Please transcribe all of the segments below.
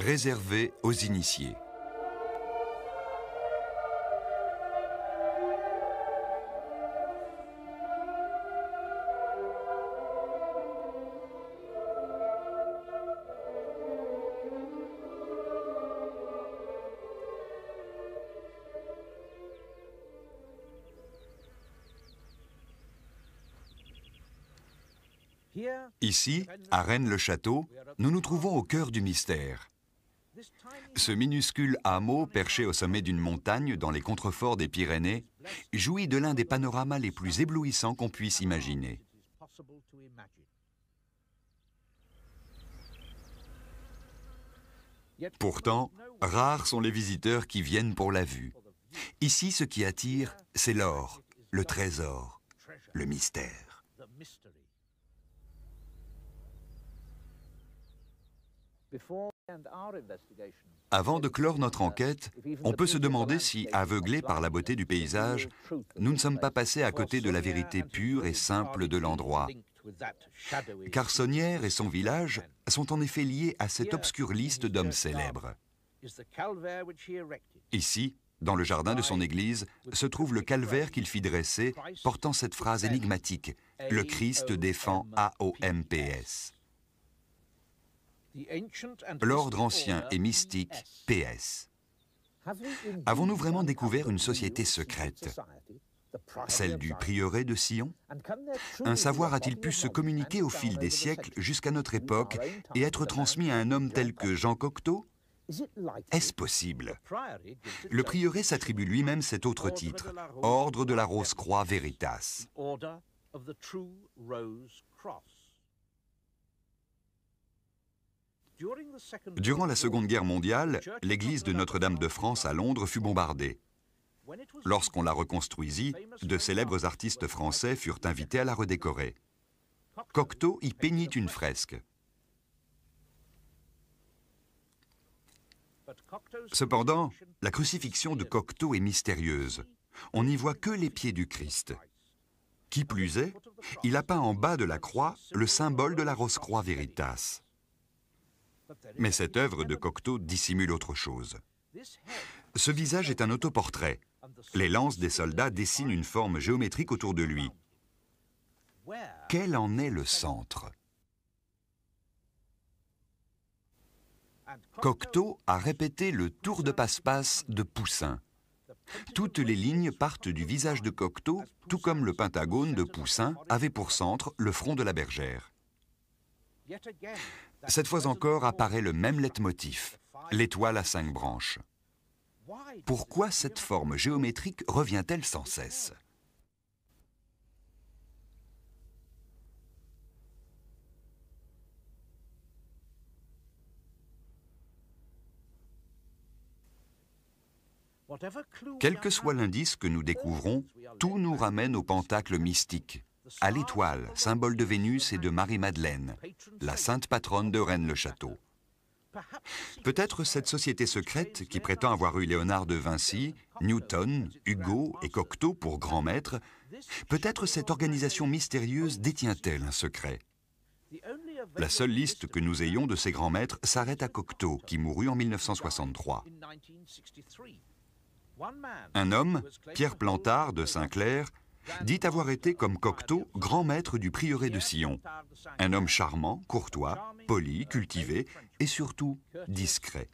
réservé aux initiés. Ici, à Rennes-le-Château, nous nous trouvons au cœur du mystère. Ce minuscule hameau, perché au sommet d'une montagne dans les contreforts des Pyrénées, jouit de l'un des panoramas les plus éblouissants qu'on puisse imaginer. Pourtant, rares sont les visiteurs qui viennent pour la vue. Ici, ce qui attire, c'est l'or, le trésor, le mystère. Avant de clore notre enquête, on peut se demander si, aveuglés par la beauté du paysage, nous ne sommes pas passés à côté de la vérité pure et simple de l'endroit. Car Saunière et son village sont en effet liés à cette obscure liste d'hommes célèbres. Ici, dans le jardin de son église, se trouve le calvaire qu'il fit dresser, portant cette phrase énigmatique Le Christ défend AOMPS. L'ordre ancien et mystique PS. Avons-nous vraiment découvert une société secrète Celle du prieuré de Sion Un savoir a-t-il pu se communiquer au fil des siècles jusqu'à notre époque et être transmis à un homme tel que Jean Cocteau est-ce possible Le prieuré s'attribue lui-même cet autre titre, Ordre de la Rose-Croix Veritas. Durant la Seconde Guerre mondiale, l'église de Notre-Dame de France à Londres fut bombardée. Lorsqu'on la reconstruisit, de célèbres artistes français furent invités à la redécorer. Cocteau y peignit une fresque. Cependant, la crucifixion de Cocteau est mystérieuse. On n'y voit que les pieds du Christ. Qui plus est, il a peint en bas de la croix le symbole de la Rose-Croix Veritas. Mais cette œuvre de Cocteau dissimule autre chose. Ce visage est un autoportrait. Les lances des soldats dessinent une forme géométrique autour de lui. Quel en est le centre Cocteau a répété le tour de passe-passe de Poussin. Toutes les lignes partent du visage de Cocteau, tout comme le pentagone de Poussin avait pour centre le front de la bergère. Cette fois encore apparaît le même lettre-motif, l'étoile à cinq branches. Pourquoi cette forme géométrique revient-elle sans cesse Quel que soit l'indice que nous découvrons, tout nous ramène au pentacle mystique, à l'étoile, symbole de Vénus et de Marie-Madeleine, la sainte patronne de Rennes-le-Château. Peut-être cette société secrète qui prétend avoir eu Léonard de Vinci, Newton, Hugo et Cocteau pour grands maîtres, peut-être cette organisation mystérieuse détient-elle un secret La seule liste que nous ayons de ces grands maîtres s'arrête à Cocteau, qui mourut en 1963. Un homme, Pierre Plantard de Saint-Clair, dit avoir été, comme Cocteau, grand maître du prieuré de Sion. Un homme charmant, courtois, poli, cultivé et surtout discret.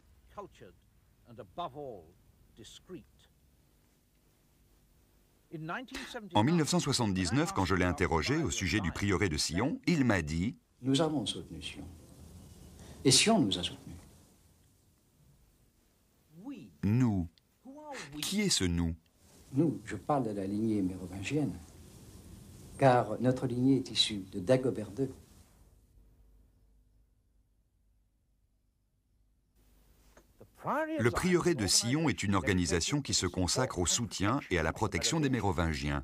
En 1979, quand je l'ai interrogé au sujet du prieuré de Sion, il m'a dit Nous avons soutenu Sion. Et Sion nous a soutenus. Nous. Qui est ce nous nous, je parle de la lignée mérovingienne, car notre lignée est issue de Dagobert II. Le prieuré de Sion est une organisation qui se consacre au soutien et à la protection des Mérovingiens.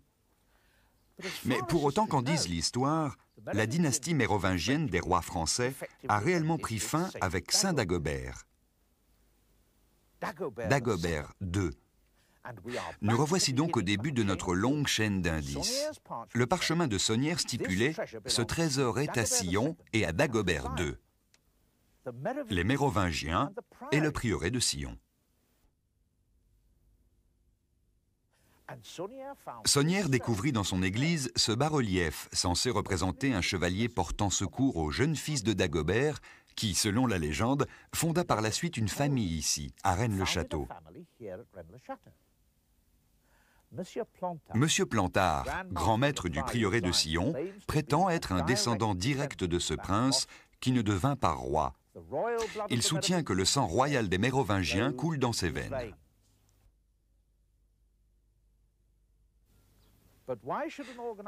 Mais pour autant qu'en dise l'histoire, la dynastie mérovingienne des rois français a réellement pris fin avec Saint Dagobert. Dagobert II nous revoici donc au début de notre longue chaîne d'indices. Le parchemin de Saunière stipulait « Ce trésor est à Sion et à Dagobert II, les Mérovingiens et le prieuré de Sion ». Saunière découvrit dans son église ce bas-relief censé représenter un chevalier portant secours au jeune fils de Dagobert qui, selon la légende, fonda par la suite une famille ici, à Rennes-le-Château. Monsieur Plantard, grand maître du prieuré de Sion, prétend être un descendant direct de ce prince qui ne devint pas roi. Il soutient que le sang royal des Mérovingiens coule dans ses veines.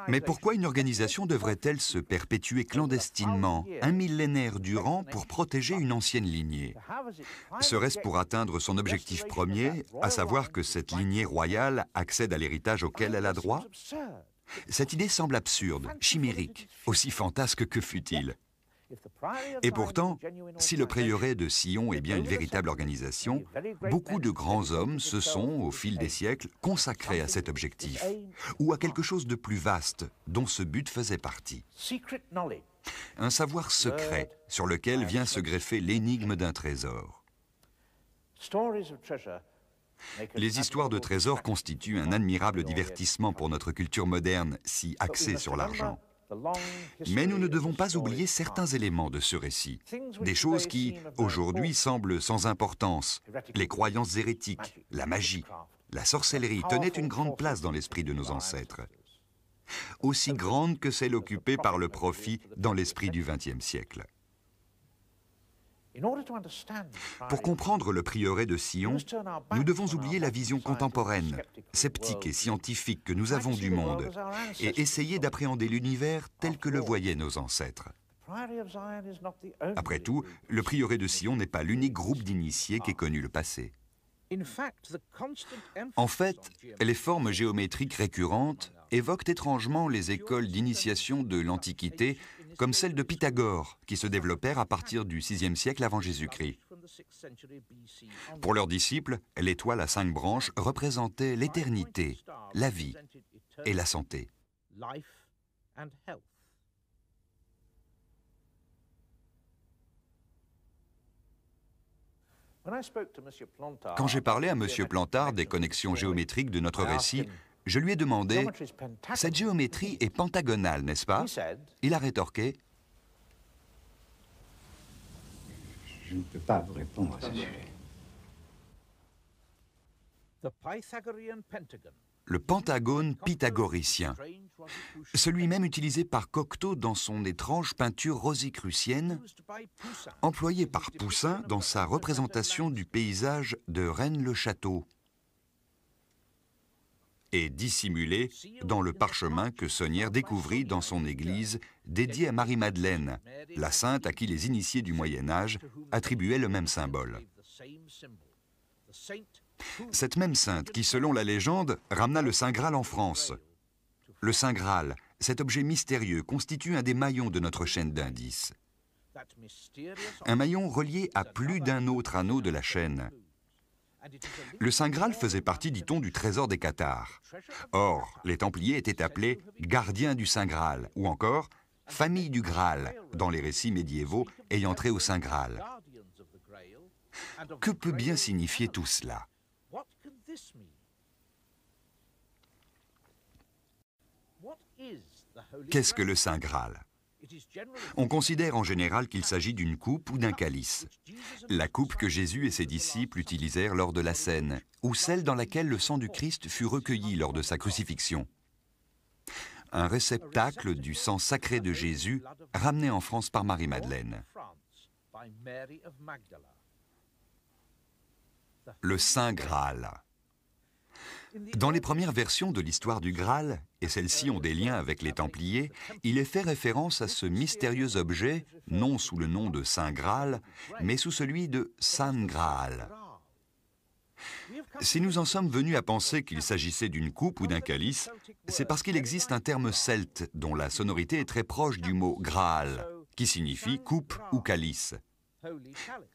Mais pourquoi une organisation devrait-elle se perpétuer clandestinement un millénaire durant pour protéger une ancienne lignée Serait-ce pour atteindre son objectif premier, à savoir que cette lignée royale accède à l'héritage auquel elle a droit Cette idée semble absurde, chimérique, aussi fantasque que futile. Et pourtant, si le prieuré de Sion est bien une véritable organisation, beaucoup de grands hommes se sont, au fil des siècles, consacrés à cet objectif, ou à quelque chose de plus vaste dont ce but faisait partie. Un savoir secret sur lequel vient se greffer l'énigme d'un trésor. Les histoires de trésors constituent un admirable divertissement pour notre culture moderne, si axée sur l'argent. Mais nous ne devons pas oublier certains éléments de ce récit, des choses qui, aujourd'hui, semblent sans importance. Les croyances hérétiques, la magie, la sorcellerie tenaient une grande place dans l'esprit de nos ancêtres, aussi grande que celle occupée par le profit dans l'esprit du XXe siècle. Pour comprendre le prieuré de Sion, nous devons oublier la vision contemporaine, sceptique et scientifique que nous avons du monde, et essayer d'appréhender l'univers tel que le voyaient nos ancêtres. Après tout, le prieuré de Sion n'est pas l'unique groupe d'initiés qui ait connu le passé. En fait, les formes géométriques récurrentes évoquent étrangement les écoles d'initiation de l'Antiquité comme celles de Pythagore, qui se développèrent à partir du VIe siècle avant Jésus-Christ. Pour leurs disciples, l'étoile à cinq branches représentait l'éternité, la vie et la santé. Quand j'ai parlé à M. Plantard des connexions géométriques de notre récit, je lui ai demandé, cette géométrie est pentagonale, n'est-ce pas Il a rétorqué, je ne peux pas vous répondre à ce sujet. Le pentagone pythagoricien, celui même utilisé par Cocteau dans son étrange peinture rosicrucienne, employé par Poussin dans sa représentation du paysage de Rennes-le-Château et dissimulé dans le parchemin que Saunière découvrit dans son église dédiée à Marie-Madeleine, la sainte à qui les initiés du Moyen Âge attribuaient le même symbole. Cette même sainte qui, selon la légende, ramena le Saint Graal en France. Le Saint Graal, cet objet mystérieux, constitue un des maillons de notre chaîne d'indices. Un maillon relié à plus d'un autre anneau de la chaîne, le Saint Graal faisait partie, dit-on, du trésor des cathares. Or, les Templiers étaient appelés gardiens du Saint Graal, ou encore famille du Graal, dans les récits médiévaux ayant trait au Saint Graal. Que peut bien signifier tout cela Qu'est-ce que le Saint Graal on considère en général qu'il s'agit d'une coupe ou d'un calice. La coupe que Jésus et ses disciples utilisèrent lors de la scène, ou celle dans laquelle le sang du Christ fut recueilli lors de sa crucifixion. Un réceptacle du sang sacré de Jésus ramené en France par Marie-Madeleine. Le Saint Graal. Dans les premières versions de l'histoire du Graal, et celles-ci ont des liens avec les Templiers, il est fait référence à ce mystérieux objet, non sous le nom de Saint Graal, mais sous celui de San Graal. Si nous en sommes venus à penser qu'il s'agissait d'une coupe ou d'un calice, c'est parce qu'il existe un terme celte dont la sonorité est très proche du mot Graal, qui signifie coupe ou calice.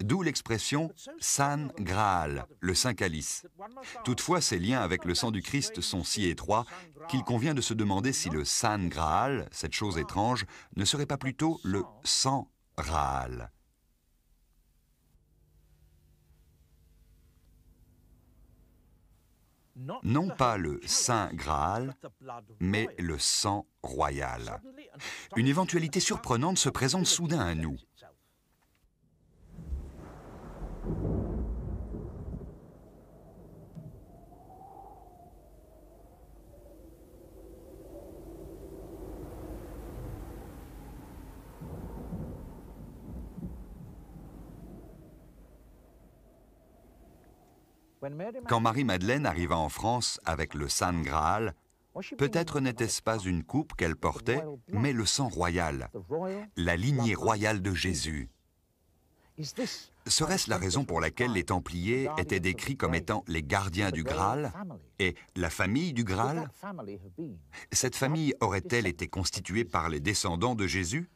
D'où l'expression San Graal, le Saint Calice. Toutefois, ces liens avec le sang du Christ sont si étroits qu'il convient de se demander si le San Graal, cette chose étrange, ne serait pas plutôt le sang Graal. non pas le Saint Graal, mais le sang royal. Une éventualité surprenante se présente soudain à nous. Quand Marie-Madeleine arriva en France avec le Saint Graal, peut-être n'était-ce pas une coupe qu'elle portait, mais le sang royal, la lignée royale de Jésus. Serait-ce la raison pour laquelle les Templiers étaient décrits comme étant les gardiens du Graal et la famille du Graal Cette famille aurait-elle été constituée par les descendants de Jésus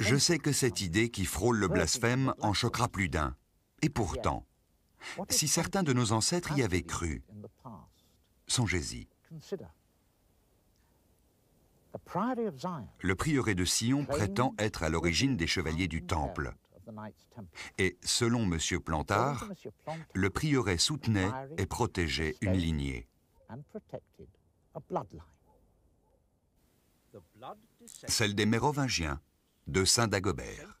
Je sais que cette idée qui frôle le blasphème en choquera plus d'un. Et pourtant, si certains de nos ancêtres y avaient cru, songez-y. Le prieuré de Sion prétend être à l'origine des chevaliers du Temple. Et selon M. Plantard, le prieuré soutenait et protégeait une lignée. Celle des Mérovingiens, de Saint-Dagobert.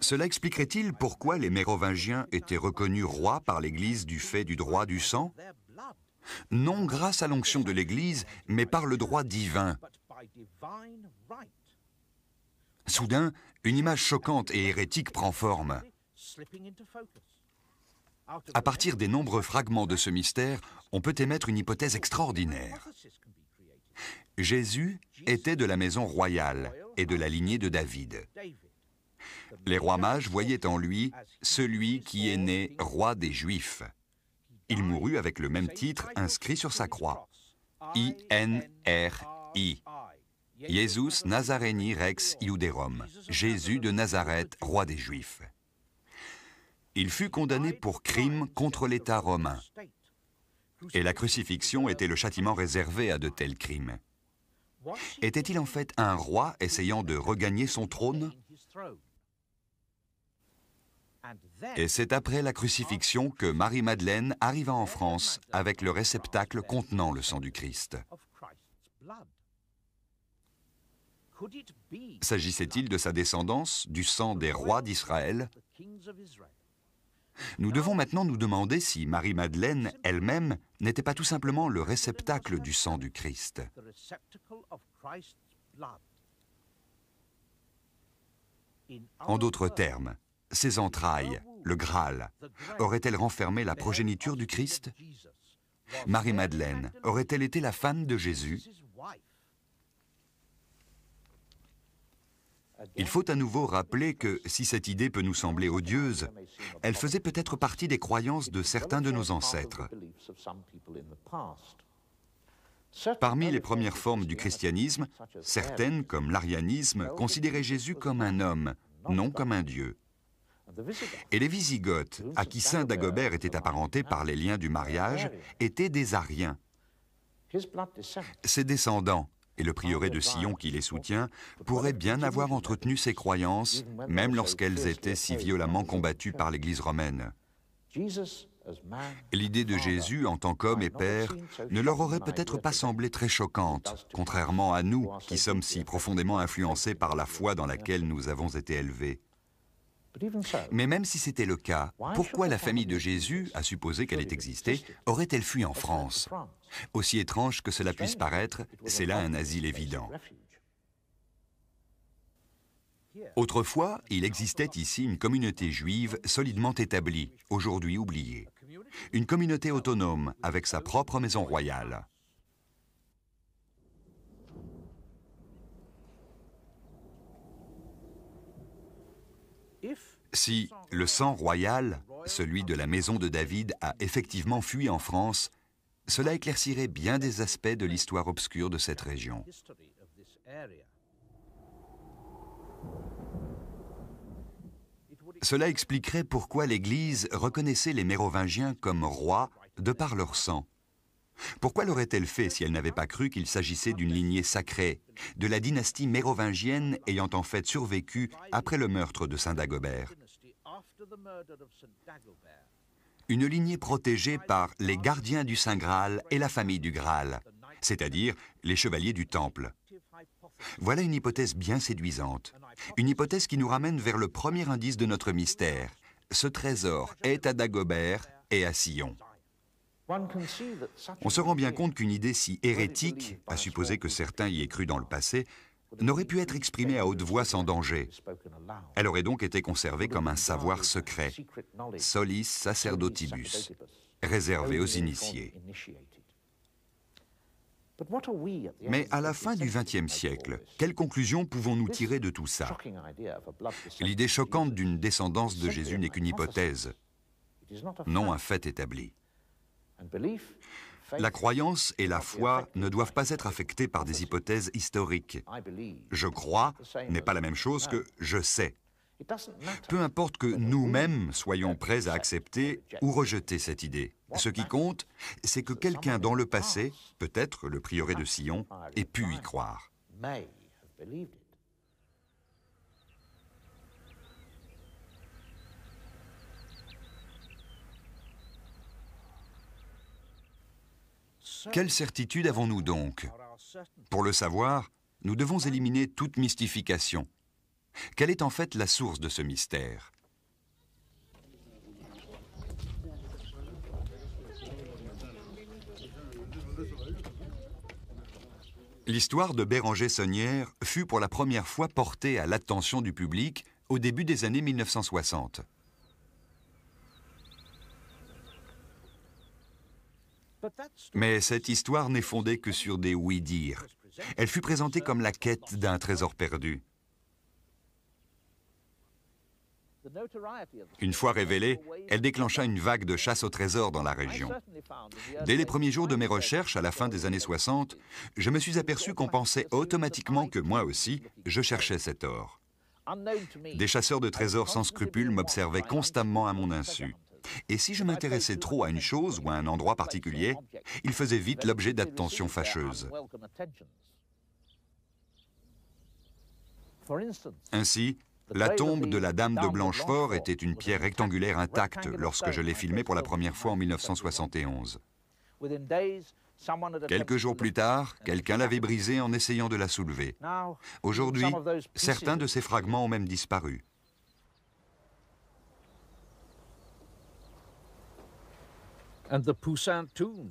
Cela expliquerait-il pourquoi les Mérovingiens étaient reconnus rois par l'Église du fait du droit du sang Non grâce à l'onction de l'Église, mais par le droit divin. Soudain, une image choquante et hérétique prend forme. À partir des nombreux fragments de ce mystère, on peut émettre une hypothèse extraordinaire. Jésus était de la maison royale et de la lignée de David. Les rois mages voyaient en lui celui qui est né roi des Juifs. Il mourut avec le même titre inscrit sur sa croix. I-N-R-I. Jésus Nazareni Rex Iuderum, Jésus de Nazareth, roi des Juifs. Il fut condamné pour crime contre l'État romain. Et la crucifixion était le châtiment réservé à de tels crimes. Était-il en fait un roi essayant de regagner son trône et c'est après la crucifixion que Marie-Madeleine arriva en France avec le réceptacle contenant le sang du Christ. S'agissait-il de sa descendance, du sang des rois d'Israël Nous devons maintenant nous demander si Marie-Madeleine elle-même n'était pas tout simplement le réceptacle du sang du Christ. En d'autres termes, ses entrailles, le Graal, aurait-elle renfermé la progéniture du Christ Marie-Madeleine aurait-elle été la femme de Jésus Il faut à nouveau rappeler que, si cette idée peut nous sembler odieuse, elle faisait peut-être partie des croyances de certains de nos ancêtres. Parmi les premières formes du christianisme, certaines, comme l'arianisme, considéraient Jésus comme un homme, non comme un dieu. Et les Visigoths, à qui Saint Dagobert était apparenté par les liens du mariage, étaient des Ariens. Ses descendants, et le prieuré de Sion qui les soutient, pourraient bien avoir entretenu ces croyances, même lorsqu'elles étaient si violemment combattues par l'Église romaine. L'idée de Jésus en tant qu'homme et Père ne leur aurait peut-être pas semblé très choquante, contrairement à nous qui sommes si profondément influencés par la foi dans laquelle nous avons été élevés. Mais même si c'était le cas, pourquoi la famille de Jésus, à supposer qu'elle ait existé, aurait-elle fui en France Aussi étrange que cela puisse paraître, c'est là un asile évident. Autrefois, il existait ici une communauté juive solidement établie, aujourd'hui oubliée. Une communauté autonome avec sa propre maison royale. Si le sang royal, celui de la maison de David, a effectivement fui en France, cela éclaircirait bien des aspects de l'histoire obscure de cette région. Cela expliquerait pourquoi l'Église reconnaissait les Mérovingiens comme rois de par leur sang. Pourquoi l'aurait-elle fait si elle n'avait pas cru qu'il s'agissait d'une lignée sacrée, de la dynastie mérovingienne ayant en fait survécu après le meurtre de Saint Dagobert Une lignée protégée par les gardiens du Saint Graal et la famille du Graal, c'est-à-dire les chevaliers du Temple. Voilà une hypothèse bien séduisante, une hypothèse qui nous ramène vers le premier indice de notre mystère. Ce trésor est à Dagobert et à Sion. On se rend bien compte qu'une idée si hérétique, à supposer que certains y aient cru dans le passé, n'aurait pu être exprimée à haute voix sans danger. Elle aurait donc été conservée comme un savoir secret, solis sacerdotibus, réservé aux initiés. Mais à la fin du XXe siècle, quelles conclusions pouvons-nous tirer de tout ça L'idée choquante d'une descendance de Jésus n'est qu'une hypothèse, non un fait établi. La croyance et la foi ne doivent pas être affectées par des hypothèses historiques. Je crois n'est pas la même chose que je sais. Peu importe que nous-mêmes soyons prêts à accepter ou rejeter cette idée. Ce qui compte, c'est que quelqu'un dans le passé, peut-être le prieuré de Sion, ait pu y croire. Quelle certitude avons-nous donc Pour le savoir, nous devons éliminer toute mystification. Quelle est en fait la source de ce mystère L'histoire de Béranger Saunière fut pour la première fois portée à l'attention du public au début des années 1960. Mais cette histoire n'est fondée que sur des oui-dire. Elle fut présentée comme la quête d'un trésor perdu. Une fois révélée, elle déclencha une vague de chasse au trésor dans la région. Dès les premiers jours de mes recherches, à la fin des années 60, je me suis aperçu qu'on pensait automatiquement que moi aussi, je cherchais cet or. Des chasseurs de trésors sans scrupules m'observaient constamment à mon insu. Et si je m'intéressais trop à une chose ou à un endroit particulier, il faisait vite l'objet d'attentions fâcheuses. Ainsi, la tombe de la Dame de Blanchefort était une pierre rectangulaire intacte lorsque je l'ai filmée pour la première fois en 1971. Quelques jours plus tard, quelqu'un l'avait brisée en essayant de la soulever. Aujourd'hui, certains de ces fragments ont même disparu.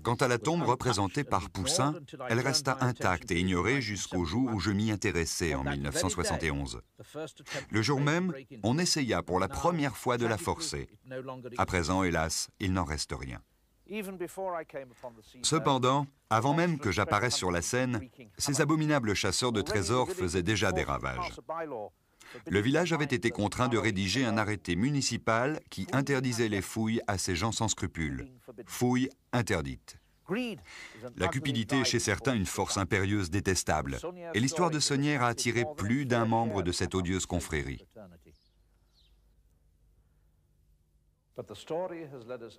Quant à la tombe représentée par Poussin, elle resta intacte et ignorée jusqu'au jour où je m'y intéressais en 1971. Le jour même, on essaya pour la première fois de la forcer. À présent, hélas, il n'en reste rien. Cependant, avant même que j'apparaisse sur la scène, ces abominables chasseurs de trésors faisaient déjà des ravages le village avait été contraint de rédiger un arrêté municipal qui interdisait les fouilles à ces gens sans scrupules. Fouilles interdites. La cupidité est chez certains une force impérieuse détestable, et l'histoire de Saunière a attiré plus d'un membre de cette odieuse confrérie.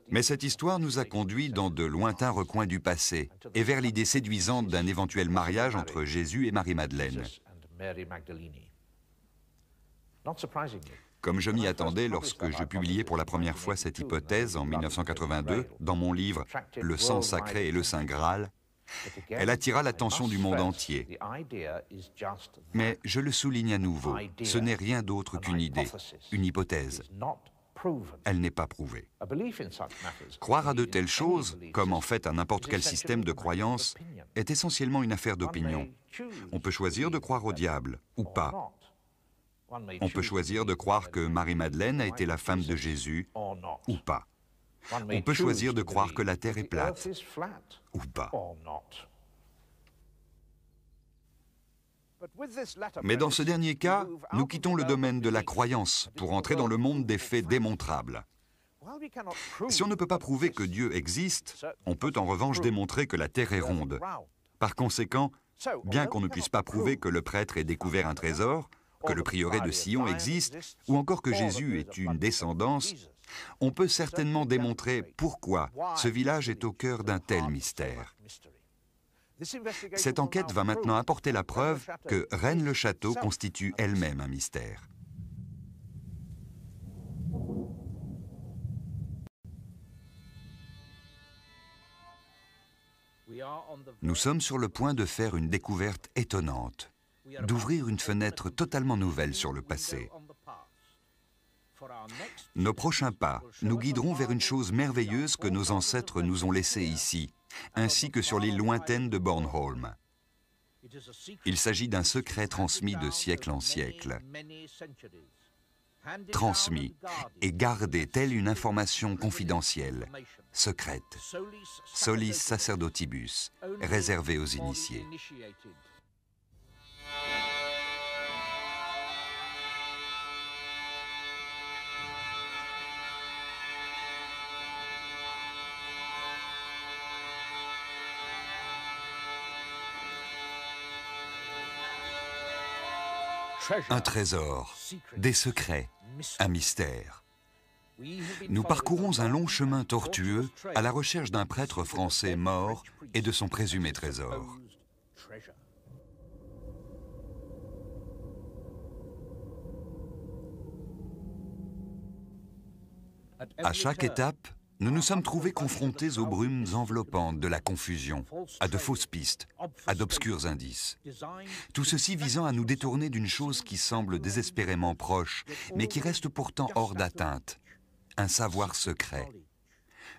Mais cette histoire nous a conduits dans de lointains recoins du passé et vers l'idée séduisante d'un éventuel mariage entre Jésus et Marie-Madeleine. Comme je m'y attendais lorsque je publiais pour la première fois cette hypothèse en 1982 dans mon livre Le sang sacré et le saint Graal, elle attira l'attention du monde entier. Mais je le souligne à nouveau, ce n'est rien d'autre qu'une idée, une hypothèse. Elle n'est pas prouvée. Croire à de telles choses, comme en fait à n'importe quel système de croyance, est essentiellement une affaire d'opinion. On peut choisir de croire au diable ou pas, on peut choisir de croire que Marie-Madeleine a été la femme de Jésus ou pas. On peut choisir de croire que la Terre est plate ou pas. Mais dans ce dernier cas, nous quittons le domaine de la croyance pour entrer dans le monde des faits démontrables. Si on ne peut pas prouver que Dieu existe, on peut en revanche démontrer que la Terre est ronde. Par conséquent, bien qu'on ne puisse pas prouver que le prêtre ait découvert un trésor, que le prieuré de Sion existe, ou encore que Jésus est une descendance, on peut certainement démontrer pourquoi ce village est au cœur d'un tel mystère. Cette enquête va maintenant apporter la preuve que Rennes-le-Château constitue elle-même un mystère. Nous sommes sur le point de faire une découverte étonnante d'ouvrir une fenêtre totalement nouvelle sur le passé. Nos prochains pas nous guideront vers une chose merveilleuse que nos ancêtres nous ont laissée ici, ainsi que sur l'île lointaine de Bornholm. Il s'agit d'un secret transmis de siècle en siècle, transmis et gardé telle une information confidentielle, secrète, solis sacerdotibus, réservée aux initiés. un trésor, des secrets, un mystère. Nous parcourons un long chemin tortueux à la recherche d'un prêtre français mort et de son présumé trésor. À chaque étape, nous nous sommes trouvés confrontés aux brumes enveloppantes de la confusion, à de fausses pistes, à d'obscurs indices. Tout ceci visant à nous détourner d'une chose qui semble désespérément proche, mais qui reste pourtant hors d'atteinte, un savoir secret.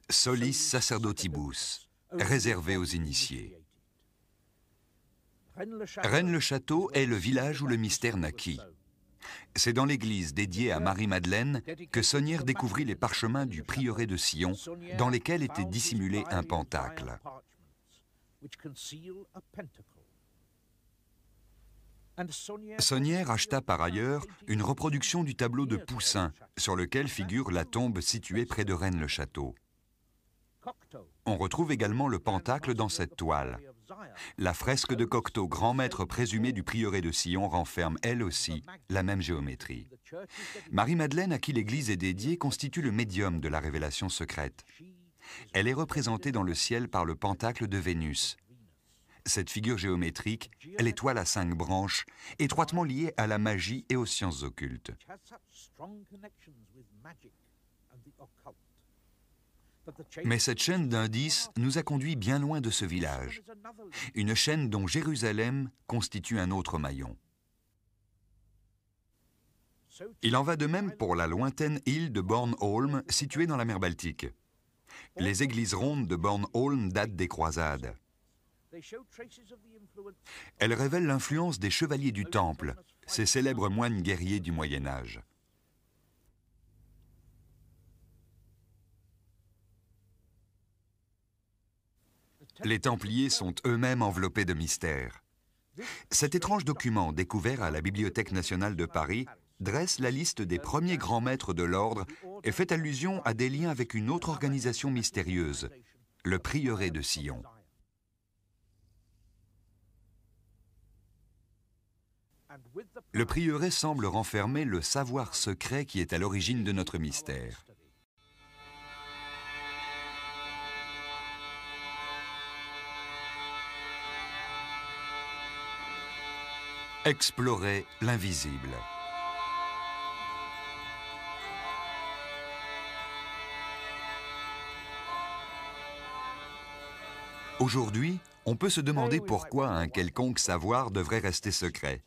Solis sacerdotibus, réservé aux initiés. Rennes-le-Château est le village où le mystère naquit. C'est dans l'église dédiée à Marie-Madeleine que Saunière découvrit les parchemins du prieuré de Sion, dans lesquels était dissimulé un pentacle. Saunière acheta par ailleurs une reproduction du tableau de Poussin, sur lequel figure la tombe située près de Rennes-le-Château. On retrouve également le pentacle dans cette toile. La fresque de Cocteau, grand maître présumé du prieuré de Sion, renferme elle aussi la même géométrie. Marie-Madeleine, à qui l'église est dédiée, constitue le médium de la révélation secrète. Elle est représentée dans le ciel par le pentacle de Vénus. Cette figure géométrique, l'étoile à cinq branches, étroitement liée à la magie et aux sciences occultes. Mais cette chaîne d'indices nous a conduit bien loin de ce village, une chaîne dont Jérusalem constitue un autre maillon. Il en va de même pour la lointaine île de Bornholm, située dans la mer Baltique. Les églises rondes de Bornholm datent des croisades. Elles révèlent l'influence des chevaliers du Temple, ces célèbres moines guerriers du Moyen Âge. les Templiers sont eux-mêmes enveloppés de mystères. Cet étrange document découvert à la Bibliothèque nationale de Paris dresse la liste des premiers grands maîtres de l'ordre et fait allusion à des liens avec une autre organisation mystérieuse, le prieuré de Sion. Le prieuré semble renfermer le savoir secret qui est à l'origine de notre mystère. Explorer l'invisible. Aujourd'hui, on peut se demander ah pourquoi un quelconque savoir devrait rester secret.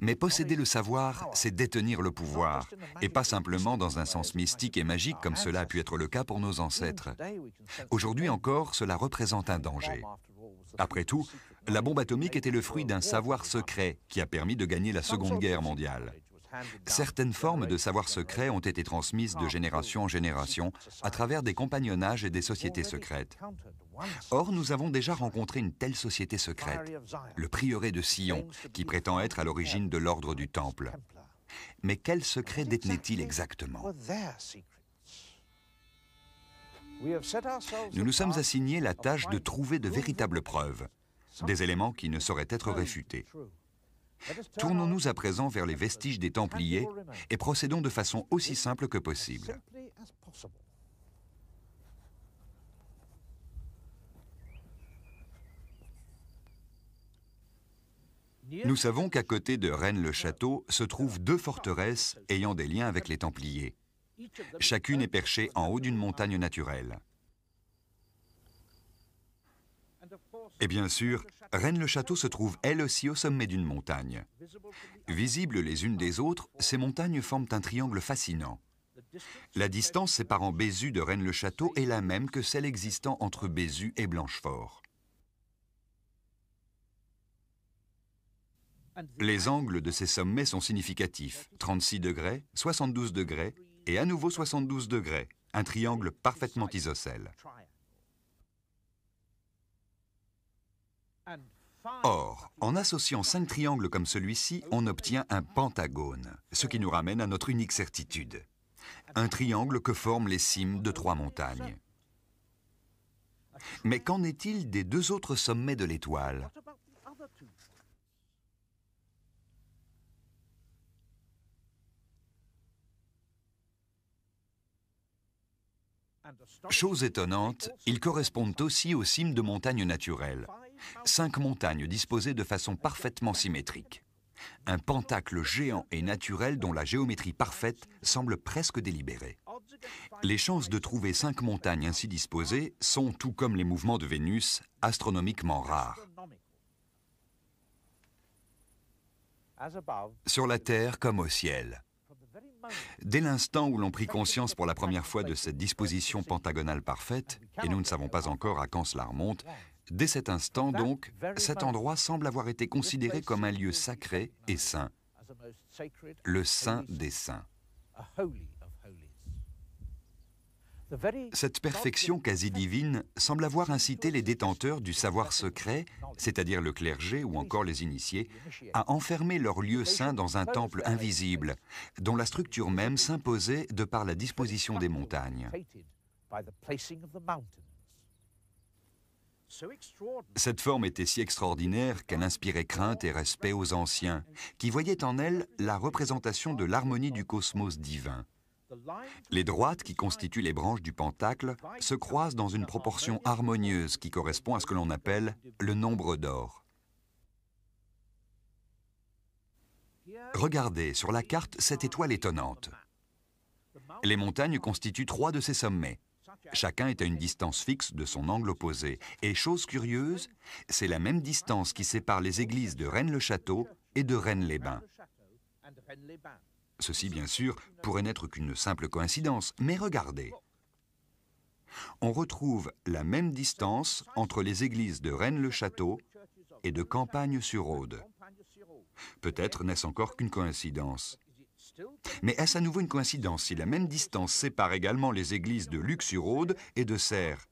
Mais posséder ah le savoir, ah. c'est détenir le pouvoir, et pas simplement dans un sens mystique et magique comme cela a pu être le cas pour nos ancêtres. Aujourd'hui encore, cela représente un danger. Après tout, la bombe atomique était le fruit d'un savoir secret qui a permis de gagner la Seconde Guerre mondiale. Certaines formes de savoir secret ont été transmises de génération en génération à travers des compagnonnages et des sociétés secrètes. Or, nous avons déjà rencontré une telle société secrète, le prieuré de Sion, qui prétend être à l'origine de l'ordre du Temple. Mais quel secret détenait-il exactement Nous nous sommes assignés la tâche de trouver de véritables preuves des éléments qui ne sauraient être réfutés. Tournons-nous à présent vers les vestiges des Templiers et procédons de façon aussi simple que possible. Nous savons qu'à côté de Rennes-le-Château se trouvent deux forteresses ayant des liens avec les Templiers. Chacune est perchée en haut d'une montagne naturelle. Et bien sûr, Rennes-le-Château se trouve elle aussi au sommet d'une montagne. Visibles les unes des autres, ces montagnes forment un triangle fascinant. La distance séparant Bézu de Rennes-le-Château est la même que celle existant entre Bézu et Blanchefort. Les angles de ces sommets sont significatifs, 36 degrés, 72 degrés et à nouveau 72 degrés, un triangle parfaitement isocèle. Or, en associant cinq triangles comme celui-ci, on obtient un pentagone, ce qui nous ramène à notre unique certitude. Un triangle que forment les cimes de trois montagnes. Mais qu'en est-il des deux autres sommets de l'étoile Chose étonnante, ils correspondent aussi aux cimes de montagnes naturelles, cinq montagnes disposées de façon parfaitement symétrique. Un pentacle géant et naturel dont la géométrie parfaite semble presque délibérée. Les chances de trouver cinq montagnes ainsi disposées sont, tout comme les mouvements de Vénus, astronomiquement rares. Sur la Terre comme au ciel. Dès l'instant où l'on prit conscience pour la première fois de cette disposition pentagonale parfaite, et nous ne savons pas encore à quand cela remonte, Dès cet instant, donc, cet endroit semble avoir été considéré comme un lieu sacré et saint, le saint des saints. Cette perfection quasi divine semble avoir incité les détenteurs du savoir secret, c'est-à-dire le clergé ou encore les initiés, à enfermer leur lieu saint dans un temple invisible, dont la structure même s'imposait de par la disposition des montagnes. Cette forme était si extraordinaire qu'elle inspirait crainte et respect aux anciens, qui voyaient en elle la représentation de l'harmonie du cosmos divin. Les droites qui constituent les branches du pentacle se croisent dans une proportion harmonieuse qui correspond à ce que l'on appelle le nombre d'or. Regardez sur la carte cette étoile étonnante. Les montagnes constituent trois de ses sommets. Chacun est à une distance fixe de son angle opposé. Et chose curieuse, c'est la même distance qui sépare les églises de Rennes-le-Château et de Rennes-les-Bains. Ceci, bien sûr, pourrait n'être qu'une simple coïncidence, mais regardez. On retrouve la même distance entre les églises de Rennes-le-Château et de Campagne-sur-Aude. Peut-être n'est-ce encore qu'une coïncidence. Mais est-ce à nouveau une coïncidence si la même distance sépare également les églises de Luxurode et de Serres,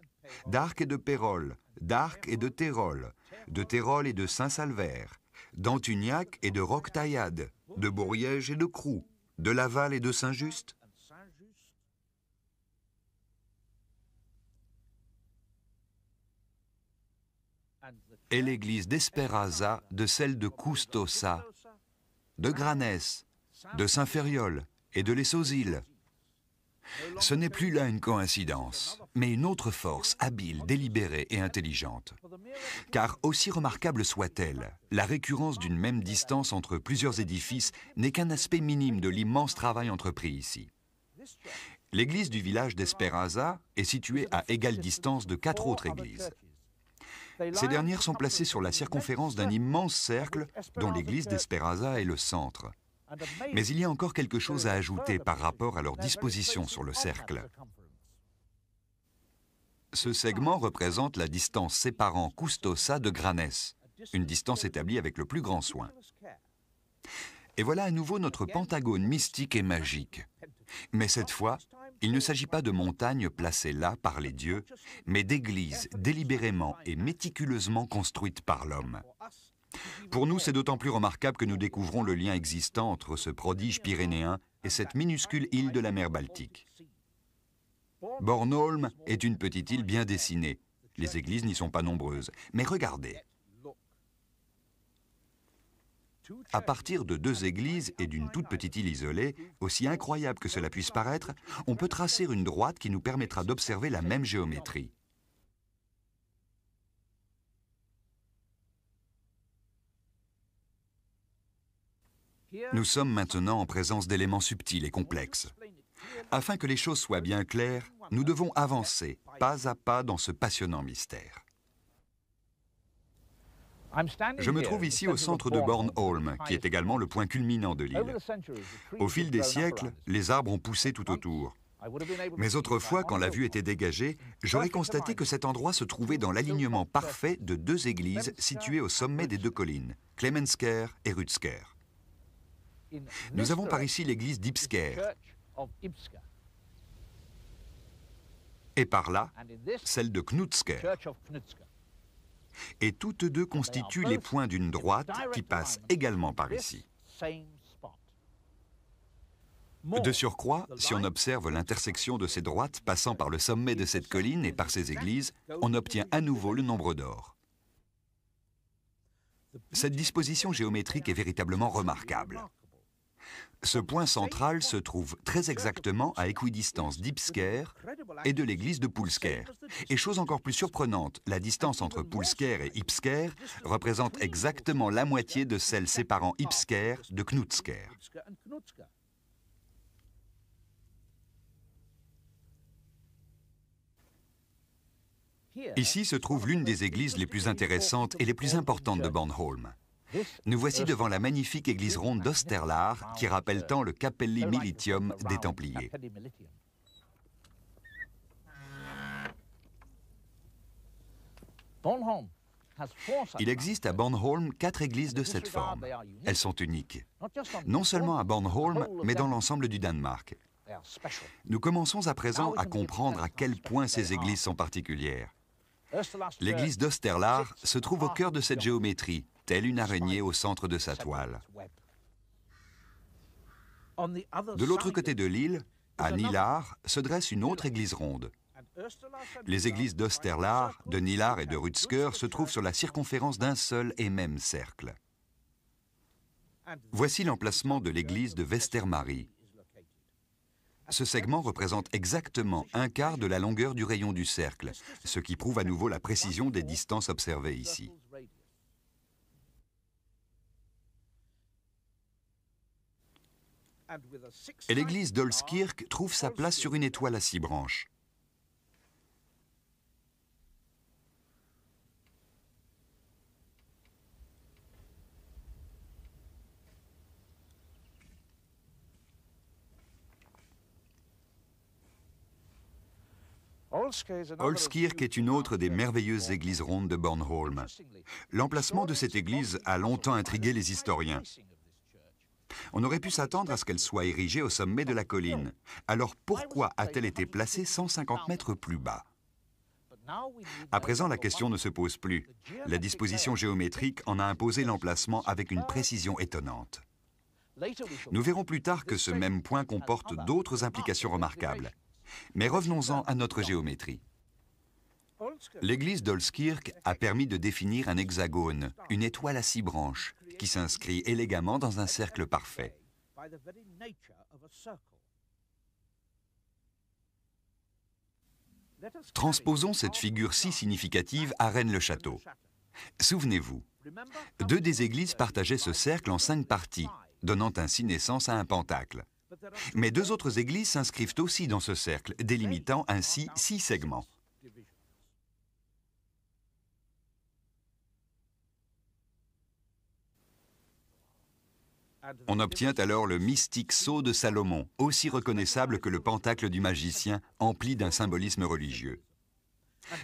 d'Arc et de Pérol, d'Arc et de Térol, de Térol et de saint salvaire d'Antuniac et de Roquetaillade, de Bourriège et de Croux, de Laval et de Saint-Just et l'église d'Esperaza de celle de Custosa, de Granès, de Saint-Fériol et de Les îles Ce n'est plus là une coïncidence, mais une autre force habile, délibérée et intelligente. Car aussi remarquable soit-elle, la récurrence d'une même distance entre plusieurs édifices n'est qu'un aspect minime de l'immense travail entrepris ici. L'église du village d'Esperaza est située à égale distance de quatre autres églises. Ces dernières sont placées sur la circonférence d'un immense cercle dont l'église d'Esperaza est le centre. Mais il y a encore quelque chose à ajouter par rapport à leur disposition sur le cercle. Ce segment représente la distance séparant Custosa de Granès, une distance établie avec le plus grand soin. Et voilà à nouveau notre pentagone mystique et magique. Mais cette fois, il ne s'agit pas de montagnes placées là par les dieux, mais d'églises délibérément et méticuleusement construites par l'homme. Pour nous, c'est d'autant plus remarquable que nous découvrons le lien existant entre ce prodige pyrénéen et cette minuscule île de la mer Baltique. Bornholm est une petite île bien dessinée. Les églises n'y sont pas nombreuses. Mais regardez. À partir de deux églises et d'une toute petite île isolée, aussi incroyable que cela puisse paraître, on peut tracer une droite qui nous permettra d'observer la même géométrie. Nous sommes maintenant en présence d'éléments subtils et complexes. Afin que les choses soient bien claires, nous devons avancer pas à pas dans ce passionnant mystère. Je me trouve ici au centre de Bornholm, qui est également le point culminant de l'île. Au fil des siècles, les arbres ont poussé tout autour. Mais autrefois, quand la vue était dégagée, j'aurais constaté que cet endroit se trouvait dans l'alignement parfait de deux églises situées au sommet des deux collines, Clemensker et Rutsker. Nous avons par ici l'église d'Ipsker. Et par là, celle de Knutsker. Et toutes deux constituent les points d'une droite qui passe également par ici. De surcroît, si on observe l'intersection de ces droites passant par le sommet de cette colline et par ces églises, on obtient à nouveau le nombre d'or. Cette disposition géométrique est véritablement remarquable. Ce point central se trouve très exactement à équidistance d'Ipsker et de l'église de Poulsker. Et chose encore plus surprenante, la distance entre Poulsker et Ipsker représente exactement la moitié de celle séparant Ipsker de Knutsker. Ici se trouve l'une des églises les plus intéressantes et les plus importantes de Bornholm. Nous voici devant la magnifique église ronde d'Osterlar qui rappelle tant le Capelli Militium des Templiers. Il existe à Bornholm quatre églises de cette forme. Elles sont uniques, non seulement à Bornholm, mais dans l'ensemble du Danemark. Nous commençons à présent à comprendre à quel point ces églises sont particulières. L'église d'Osterlar se trouve au cœur de cette géométrie, telle une araignée au centre de sa toile. De l'autre côté de l'île, à Nilar, se dresse une autre église ronde. Les églises d'Osterlar, de Nilar et de Rutsker se trouvent sur la circonférence d'un seul et même cercle. Voici l'emplacement de l'église de Westermarie. Ce segment représente exactement un quart de la longueur du rayon du cercle, ce qui prouve à nouveau la précision des distances observées ici. Et l'église d'Olskirk trouve sa place sur une étoile à six branches. Holskirk est une autre des merveilleuses églises rondes de Bornholm. L'emplacement de cette église a longtemps intrigué les historiens. On aurait pu s'attendre à ce qu'elle soit érigée au sommet de la colline. Alors pourquoi a-t-elle été placée 150 mètres plus bas À présent, la question ne se pose plus. La disposition géométrique en a imposé l'emplacement avec une précision étonnante. Nous verrons plus tard que ce même point comporte d'autres implications remarquables. Mais revenons-en à notre géométrie. L'église d'Olskirk a permis de définir un hexagone, une étoile à six branches, qui s'inscrit élégamment dans un cercle parfait. Transposons cette figure si significative à Rennes-le-Château. Souvenez-vous, deux des églises partageaient ce cercle en cinq parties, donnant ainsi naissance à un pentacle. Mais deux autres églises s'inscrivent aussi dans ce cercle, délimitant ainsi six segments. On obtient alors le mystique sceau de Salomon, aussi reconnaissable que le pentacle du magicien, empli d'un symbolisme religieux.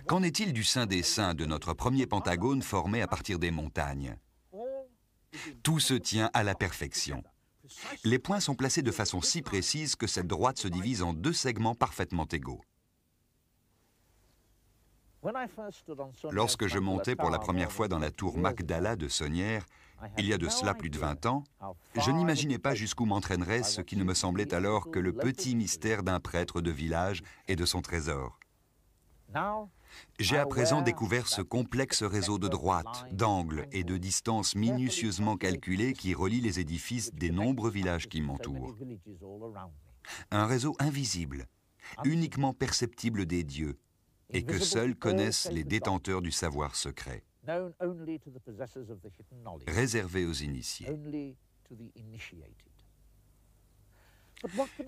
Qu'en est-il du Saint des Saints, de notre premier pentagone formé à partir des montagnes Tout se tient à la perfection. Les points sont placés de façon si précise que cette droite se divise en deux segments parfaitement égaux. Lorsque je montais pour la première fois dans la tour Magdala de Saunière, il y a de cela plus de 20 ans, je n'imaginais pas jusqu'où m'entraînerait ce qui ne me semblait alors que le petit mystère d'un prêtre de village et de son trésor. J'ai ah à présent découvert ce complexe réseau de droites, d'angles et de distances minutieusement calculées qui relie les édifices des nombreux villages qui m'entourent. Un réseau invisible, uniquement perceptible des dieux, et que seuls connaissent les détenteurs du savoir secret, réservé aux initiés.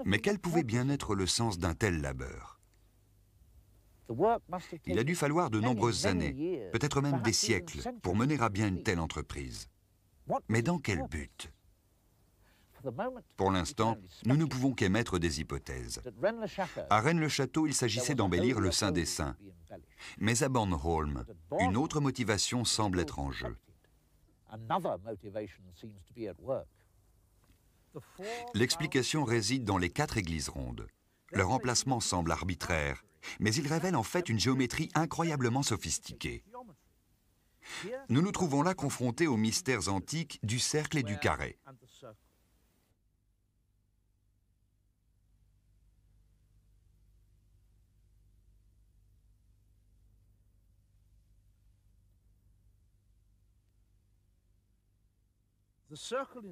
Mais quel pouvait bien être le sens d'un tel labeur il a dû falloir de nombreuses années, peut-être même des siècles, pour mener à bien une telle entreprise. Mais dans quel but pour l'instant, nous ne pouvons qu'émettre des hypothèses. À Rennes-le-Château, il s'agissait d'embellir le Saint des Saints. Mais à Bornholm, une autre motivation semble être en jeu. L'explication réside dans les quatre églises rondes. Leur emplacement semble arbitraire, mais il révèle en fait une géométrie incroyablement sophistiquée. Nous nous trouvons là confrontés aux mystères antiques du cercle et du carré.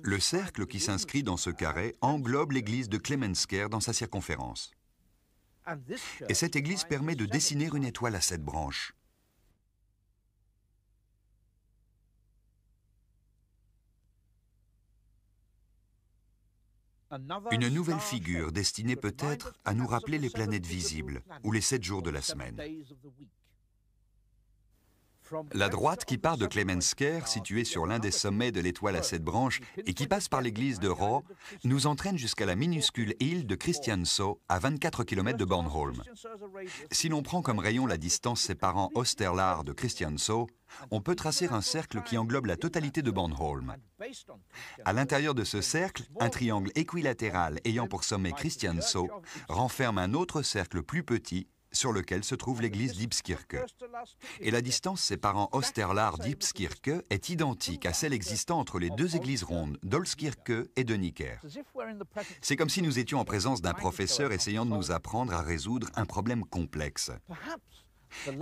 Le cercle qui s'inscrit dans ce carré englobe l'église de Klemensker dans sa circonférence. Et cette église permet de dessiner une étoile à cette branche. Une nouvelle figure destinée peut-être à nous rappeler les planètes visibles ou les sept jours de la semaine. La droite qui part de Klemensker, située sur l'un des sommets de l'étoile à sept branches, et qui passe par l'église de Rho, nous entraîne jusqu'à la minuscule île de Christiansø, à 24 km de Bornholm. Si l'on prend comme rayon la distance séparant Osterlar de Christiansø, on peut tracer un cercle qui englobe la totalité de Bornholm. À l'intérieur de ce cercle, un triangle équilatéral ayant pour sommet Christiansø renferme un autre cercle plus petit sur lequel se trouve l'église d'Ipskirke. Et la distance séparant Osterlar d'Ipskirke est identique à celle existant entre les deux églises rondes d'Olskirke et de Niker. C'est comme si nous étions en présence d'un professeur essayant de nous apprendre à résoudre un problème complexe.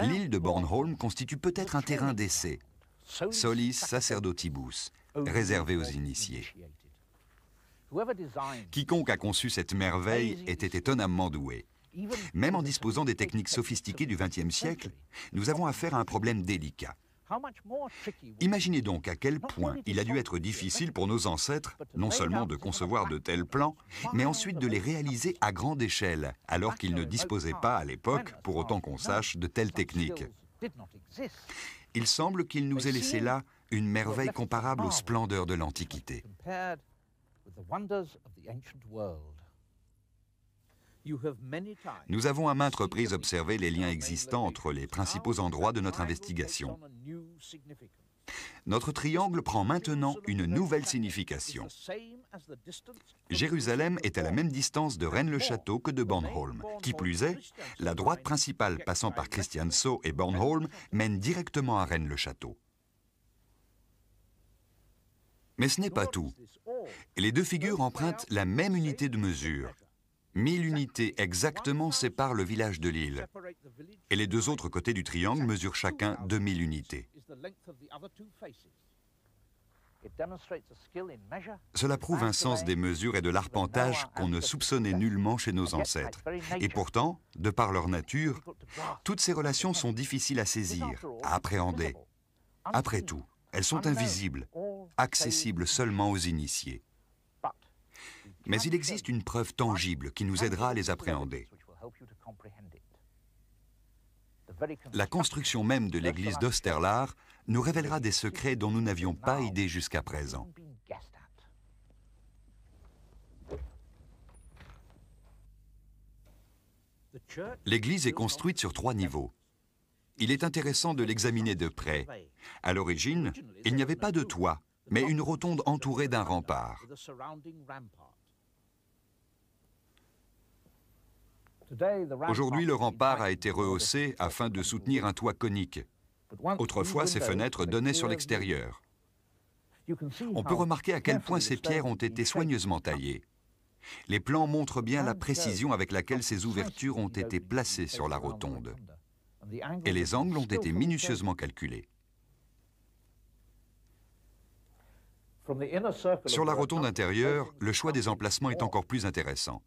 L'île de Bornholm constitue peut-être un terrain d'essai. Solis sacerdotibus, réservé aux initiés. Quiconque a conçu cette merveille était étonnamment doué. Même en disposant des techniques sophistiquées du XXe siècle, nous avons affaire à un problème délicat. Imaginez donc à quel point il a dû être difficile pour nos ancêtres, non seulement de concevoir de tels plans, mais ensuite de les réaliser à grande échelle, alors qu'ils ne disposaient pas à l'époque, pour autant qu'on sache, de telles techniques. Il semble qu'il nous ait laissé là une merveille comparable aux splendeurs de l'Antiquité. Nous avons à maintes reprises observé les liens existants entre les principaux endroits de notre investigation. Notre triangle prend maintenant une nouvelle signification. Jérusalem est à la même distance de Rennes-le-Château que de Bornholm. Qui plus est, la droite principale passant par Christiane-Sau et Bornholm mène directement à Rennes-le-Château. Mais ce n'est pas tout. Les deux figures empruntent la même unité de mesure, 1000 unités exactement séparent le village de l'île, et les deux autres côtés du triangle mesurent chacun 2000 unités. Cela prouve un sens des mesures et de l'arpentage qu'on ne soupçonnait nullement chez nos ancêtres. Et pourtant, de par leur nature, toutes ces relations sont difficiles à saisir, à appréhender. Après tout, elles sont invisibles, accessibles seulement aux initiés. Mais il existe une preuve tangible qui nous aidera à les appréhender. La construction même de l'église d'Osterlar nous révélera des secrets dont nous n'avions pas idée jusqu'à présent. L'église est construite sur trois niveaux. Il est intéressant de l'examiner de près. À l'origine, il n'y avait pas de toit, mais une rotonde entourée d'un rempart. Aujourd'hui, le rempart a été rehaussé afin de soutenir un toit conique. Autrefois, ces fenêtres donnaient sur l'extérieur. On peut remarquer à quel point ces pierres ont été soigneusement taillées. Les plans montrent bien la précision avec laquelle ces ouvertures ont été placées sur la rotonde. Et les angles ont été minutieusement calculés. Sur la rotonde intérieure, le choix des emplacements est encore plus intéressant.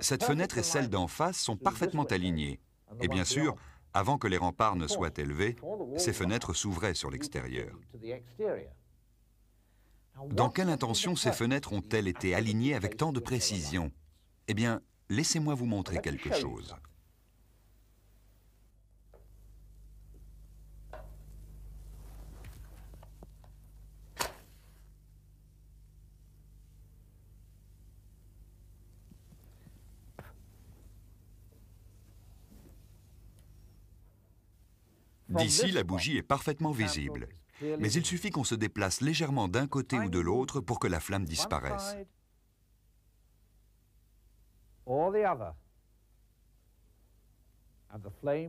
Cette fenêtre et celle d'en face sont parfaitement alignées. Et bien sûr, avant que les remparts ne soient élevés, ces fenêtres s'ouvraient sur l'extérieur. Dans quelle intention ces fenêtres ont-elles été alignées avec tant de précision Eh bien, laissez-moi vous montrer quelque chose. D'ici, la bougie est parfaitement visible, mais il suffit qu'on se déplace légèrement d'un côté ou de l'autre pour que la flamme disparaisse.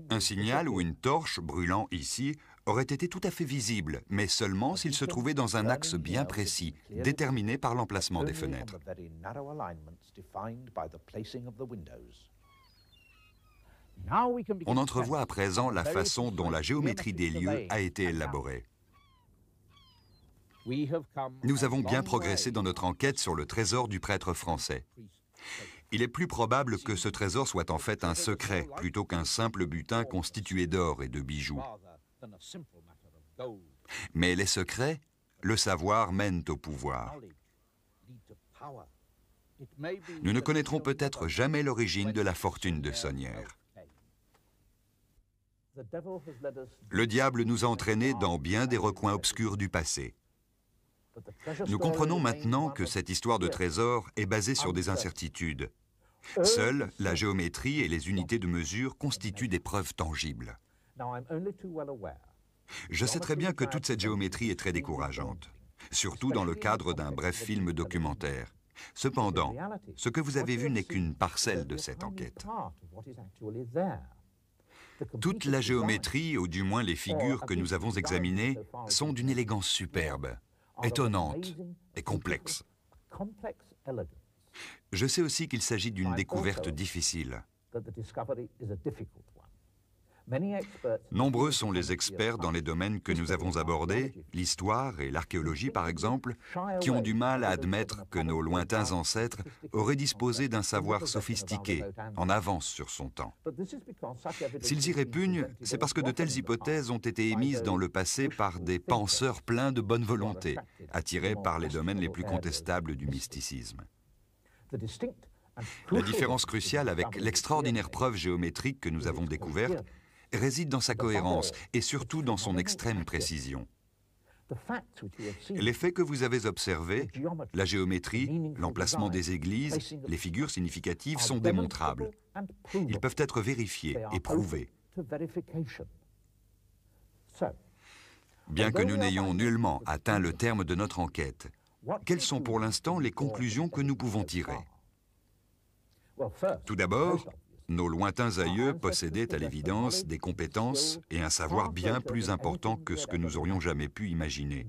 Un signal ou une torche brûlant ici aurait été tout à fait visible, mais seulement s'il se trouvait dans un axe bien précis, déterminé par l'emplacement des fenêtres. On entrevoit à présent la façon dont la géométrie des lieux a été élaborée. Nous avons bien progressé dans notre enquête sur le trésor du prêtre français. Il est plus probable que ce trésor soit en fait un secret plutôt qu'un simple butin constitué d'or et de bijoux. Mais les secrets, le savoir mènent au pouvoir. Nous ne connaîtrons peut-être jamais l'origine de la fortune de Saunière. Le diable nous a entraînés dans bien des recoins obscurs du passé. Nous comprenons maintenant que cette histoire de trésor est basée sur des incertitudes. Seule la géométrie et les unités de mesure constituent des preuves tangibles. Je sais très bien que toute cette géométrie est très décourageante, surtout dans le cadre d'un bref film documentaire. Cependant, ce que vous avez vu n'est qu'une parcelle de cette enquête. Toute la géométrie, ou du moins les figures que nous avons examinées, sont d'une élégance superbe, étonnante et complexe. Je sais aussi qu'il s'agit d'une découverte difficile. Nombreux sont les experts dans les domaines que nous avons abordés, l'histoire et l'archéologie par exemple, qui ont du mal à admettre que nos lointains ancêtres auraient disposé d'un savoir sophistiqué, en avance sur son temps. S'ils y répugnent, c'est parce que de telles hypothèses ont été émises dans le passé par des penseurs pleins de bonne volonté, attirés par les domaines les plus contestables du mysticisme. La différence cruciale avec l'extraordinaire preuve géométrique que nous avons découverte réside dans sa cohérence et surtout dans son extrême précision. Les faits que vous avez observés, la géométrie, l'emplacement des églises, les figures significatives sont démontrables. Ils peuvent être vérifiés et prouvés. Bien que nous n'ayons nullement atteint le terme de notre enquête, quelles sont pour l'instant les conclusions que nous pouvons tirer Tout d'abord, nos lointains aïeux possédaient à ah, l'évidence des compétences et un savoir bien plus important que ce que nous aurions jamais pu imaginer.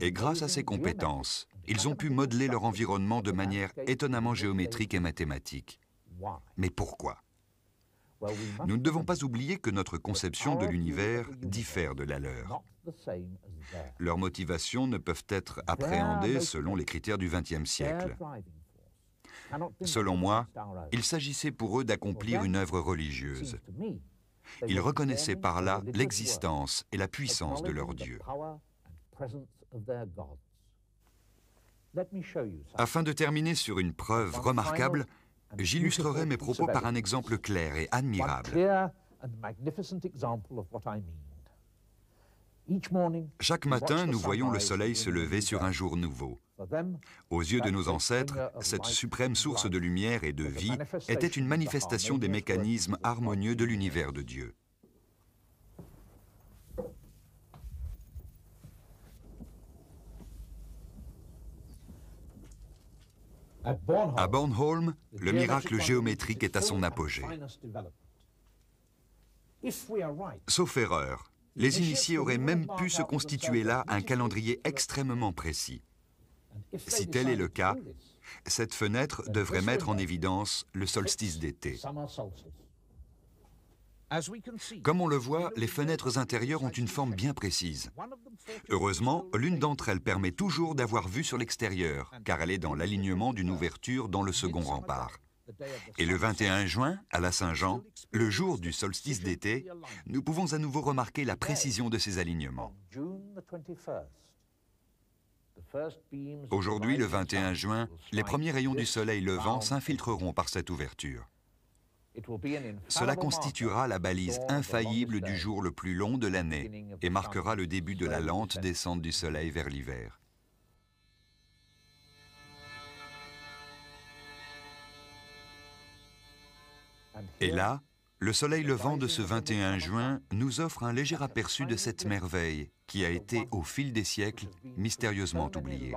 Et grâce à ces compétences, ils ont pu modeler leur environnement de manière étonnamment géométrique et mathématique. Mais pourquoi Nous ne devons pas oublier que notre conception de l'univers diffère de la leur. Leurs motivations ne peuvent être appréhendées selon les critères du XXe siècle. Selon moi, il s'agissait pour eux d'accomplir une œuvre religieuse. Ils reconnaissaient par là l'existence et la puissance de leur Dieu. Afin de terminer sur une preuve remarquable, j'illustrerai mes propos par un exemple clair et admirable. Chaque matin, nous voyons le soleil se lever sur un jour nouveau. Aux yeux de nos ancêtres, cette suprême source de lumière et de vie était une manifestation des mécanismes harmonieux de l'univers de Dieu. À Bornholm, le miracle géométrique est à son apogée. Sauf erreur, les initiés auraient même pu se constituer là un calendrier extrêmement précis. Si tel est le cas, cette fenêtre devrait mettre en évidence le solstice d'été. Comme on le voit, les fenêtres intérieures ont une forme bien précise. Heureusement, l'une d'entre elles permet toujours d'avoir vue sur l'extérieur, car elle est dans l'alignement d'une ouverture dans le second rempart. Et le 21 juin, à la Saint-Jean, le jour du solstice d'été, nous pouvons à nouveau remarquer la précision de ces alignements. Aujourd'hui, le 21 juin, les premiers rayons du soleil levant s'infiltreront par cette ouverture. Cela constituera la balise infaillible du jour le plus long de l'année et marquera le début de la lente descente du soleil vers l'hiver. Et là, le soleil levant de ce 21 juin nous offre un léger aperçu de cette merveille qui a été, au fil des siècles, mystérieusement oubliée.